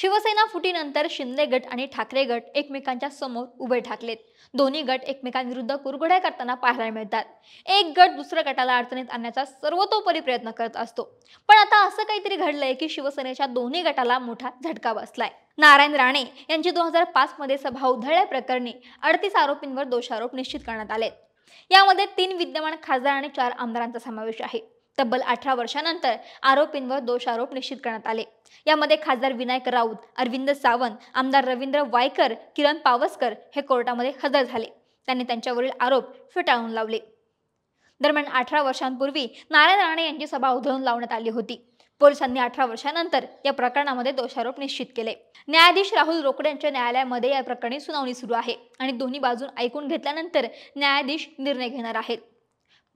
शिवसेना फुटीनंतर शिंदे गट आणि ठाकरे गट एकमेकांच्या समोर उभे ठाकलेत दोन्ही गट एकमेकांविरुद्ध कुरघोड्या करताना पाहायला मिळतात एक गट दुसऱ्या गटाला अडचणीत आणण्याचा सर्वतोपरी प्रयत्न करत असतो पण आता असं काहीतरी घडलंय की शिवसेनेच्या दोन्ही गटाला मोठा झटका बसलाय नारायण राणे यांची दोन हजार पाच मध्ये सभा प्रकरणी अडतीस आरोपींवर दोषारोप निश्चित करण्यात आले यामध्ये तीन विद्यमान खासदार आणि चार आमदारांचा समावेश आहे तब्बल अठरा वर्षानंतर आरोपींवर दोषारोप निश्चित करण्यात आले यामध्ये खासदार विनायक राऊत अरविंद सावंत आमदार रवींद्र वायकर किरण पावसकर हे कोर्टामध्ये हजर झाले त्यांनी त्यांच्यावरील आरोप फेटाळून लावले दरम्यान अठरा वर्षांपूर्वी नारायण राणे यांची सभा उधळून लावण्यात आली होती पोलिसांनी अठरा वर्षानंतर या प्रकरणामध्ये दोषारोप निश्चित केले न्यायाधीश राहुल रोकडे यांच्या न्यायालयामध्ये या प्रकरणी सुनावणी सुरू आहे आणि दोन्ही बाजून ऐकून घेतल्यानंतर न्यायाधीश निर्णय घेणार आहेत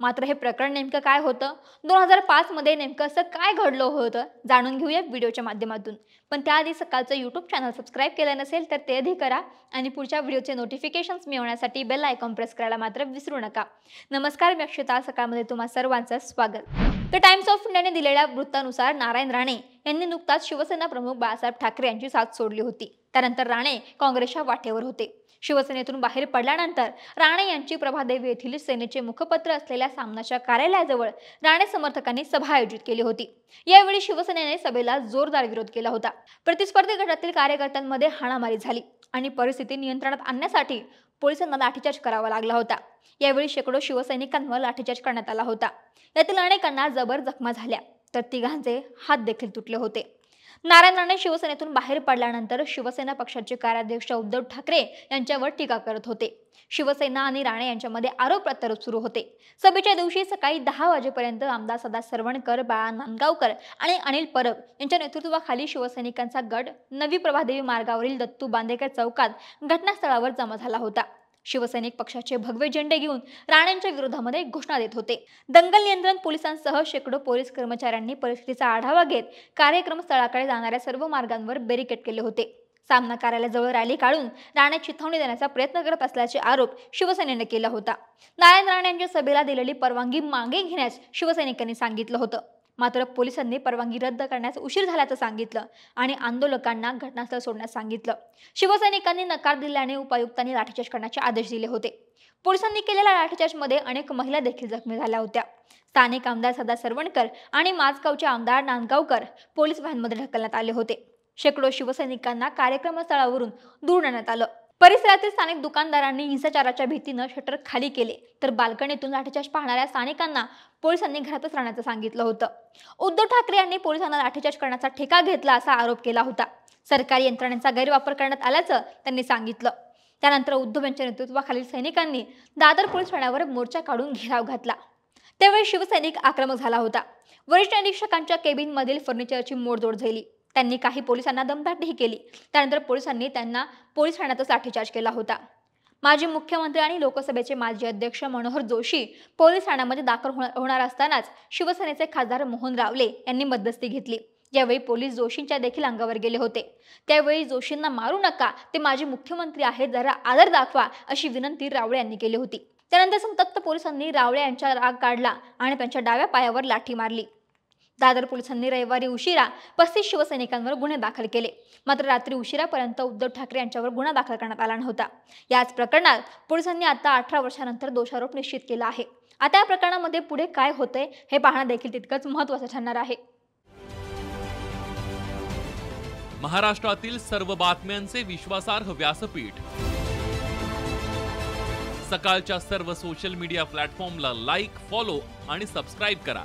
मात्र हे प्रकरण नेमकं काय होतं दोन हजार पाचमध्ये नेमकं असं काय घडलं होतं जाणून घेऊया व्हिडिओच्या माध्यमातून पण त्याआधी सकाळचं यूट्यूब चॅनल सबस्क्राईब केलं नसेल तर ते आधी करा आणि पुढच्या व्हिडिओचे नोटिफिकेशन्स मिळवण्यासाठी बेल आयकॉन प्रेस करायला मात्र विसरू नका नमस्कार मी सकाळमध्ये तुम्हा सर्वांचं स्वागत तर टाइम्स ऑफ इंडियाने दिलेल्या वृत्तानुसार नारायण राणे यांनी नुकताच शिवसेना प्रमुख बाळासाहेब ठाकरे यांची साथ सोडली होती त्यानंतर राणे काँग्रेसच्या वाटेवर होते शिवसेनेतून बाहेर पडल्यानंतर राणे यांची प्रभादेवी येथील सेनेचे मुखपत्र असलेल्या सामनाच्या कार्यालयाजवळ राणे समर्थकांनी सभा आयोजित केली होती यावेळी शिवसेनेने सभेला जोरदार विरोध केला होता प्रतिस्पर्धी गटातील कार्यकर्त्यांमध्ये हाणामारी झाली आणि परिस्थिती नियंत्रणात आणण्यासाठी पोलिसांना लाठीचार्ज करावा लागला होता यावेळी शेकडो शिवसैनिकांवर लाठीचार्ज करण्यात आला होता यातील अनेकांना जबर जखमा झाल्या तर तिघांचे हात देखील तुटले होते नारायण राणे शिवसेनेतून बाहेर पडल्यानंतर शिवसेना पक्षाचे कार्याध्यक्ष उद्धव ठाकरे यांच्यावर टीका करत होते शिवसेना आणि राणे यांच्यामध्ये आरोप प्रत्यारोप सुरू होते सभेच्या दिवशी सकाळी दहा वाजेपर्यंत आमदार सदा सरवणकर बाळा नांदगावकर आणि अनिल परब यांच्या नेतृत्वाखाली शिवसैनिकांचा गट नवी प्रभादेवी मार्गावरील दत्तू बांदेकर चौकात घटनास्थळावर जमा झाला होता शिवसैनिक पक्षाचे भगवे झेंडे घेऊन राण्यांच्या विरोधामध्ये घोषणा देत होते दंगल नियंत्रण पोलिसांसह शेकडो पोलीस कर्मचाऱ्यांनी परिस्थितीचा आढावा घेत कार्यक्रम स्थळाकडे जाणाऱ्या सर्व मार्गांवर बॅरिकेड केले होते सामना कार्यालयाजवळ रॅली काढून राणे चिथावणी देण्याचा प्रयत्न करत असल्याचे आरोप शिवसेनेने केला होता नारायण राणे यांच्या सभेला दिलेली परवानगी मागे घेण्यास शिवसैनिकांनी सांगितलं होतं मात्र पोलिसांनी परवानगी रद्द करण्यास उशीर झाल्याचं सांगितलं आणि आंदोलकांना घटनास्थळ सोडण्यास सांगितलं शिवसैनिकांनी नकार दिल्याने उपायुक्तांनी लाठीचार्ज करण्याचे आदेश दिले होते पोलिसांनी केलेल्या लाठीचार्जमध्ये अनेक महिला देखील जखमी झाल्या होत्या स्थानिक आमदार सदा सरवणकर आणि माझगावचे आमदार नांदगावकर पोलीस व्हॅनमध्ये ढकलण्यात आले होते शेकडो शिवसैनिकांना कार्यक्रमस्थळावरून दूर नेण्यात आलं परिसरातील स्थानिक दुकानदारांनी हिंसाचाराच्या भीतीनं शटर खाली केले तर बाल्कनीतून लाठीचार्ज पाहणाऱ्या स्थानिकांना पोलिसांनी घरातच राहण्याचं सांगितलं होतं उद्धव ठाकरे यांनी पोलिसांना लाठीचार्ज करण्याचा ठेका घेतला असा आरोप केला होता सरकारी यंत्रणेचा गैरवापर करण्यात आल्याचं त्यांनी सांगितलं त्यानंतर उद्धव यांच्या नेतृत्वाखालील सैनिकांनी दादर पोलीस ठाण्यावर मोर्चा काढून घेराव घातला त्यावेळी शिवसैनिक आक्रमक झाला होता वरिष्ठ निरीक्षकांच्या केबिनमधील फर्निचरची मोडजोड झाली त्यांनी काही पोलिसांना दमदाटही केली त्यानंतर पोलिसांनी त्यांना पोलीस ठाण्यातच लाठीचार्ज केला होता माजी मुख्यमंत्री आणि लोकसभेचे माजी अध्यक्ष मनोहर जोशी पोलीस ठाण्यामध्ये दाखल होणार असतानाच शिवसेनेचे खासदार मोहन रावले यांनी मध्यस्थी घेतली यावेळी पोलीस जोशींच्या देखील अंगावर गेले होते त्यावेळी जोशींना मारू नका ते माजी मुख्यमंत्री आहेत जरा आदर दाखवा अशी विनंती रावळे यांनी केली होती त्यानंतर संतप्त पोलिसांनी रावळे यांच्या राग काढला आणि त्यांच्या डाव्या पायावर लाठी मारली दादर पोलिसांनी रविवारी उशिरा पस्तीस शिवसैनिकांवर गुन्हे दाखल केले मात्र रात्री उशिरापर्यंत उद्धव ठाकरे यांच्यावर गुन्हा दाखल करण्यात आला नव्हता याच प्रकरणात पोलिसांनी आता अठरा वर्षानंतर दोषारोप निश्चित केला आहे आता या प्रकरणामध्ये पुढे काय होते हे पाहणं देखील तितकंच महत्वाचं ठरणार आहे महाराष्ट्रातील सर्व बातम्यांचे विश्वासार्ह व्यासपीठ सकाळच्या सर्व सोशल मीडिया प्लॅटफॉर्मला लाईक फॉलो आणि सबस्क्राईब करा